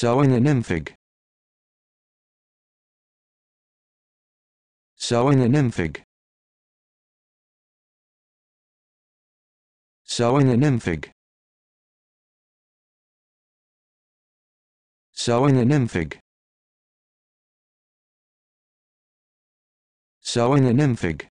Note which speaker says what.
Speaker 1: Sowing an infig. Sowing an infig. Sowing an infig. Sowing an infig. Sowing an infig.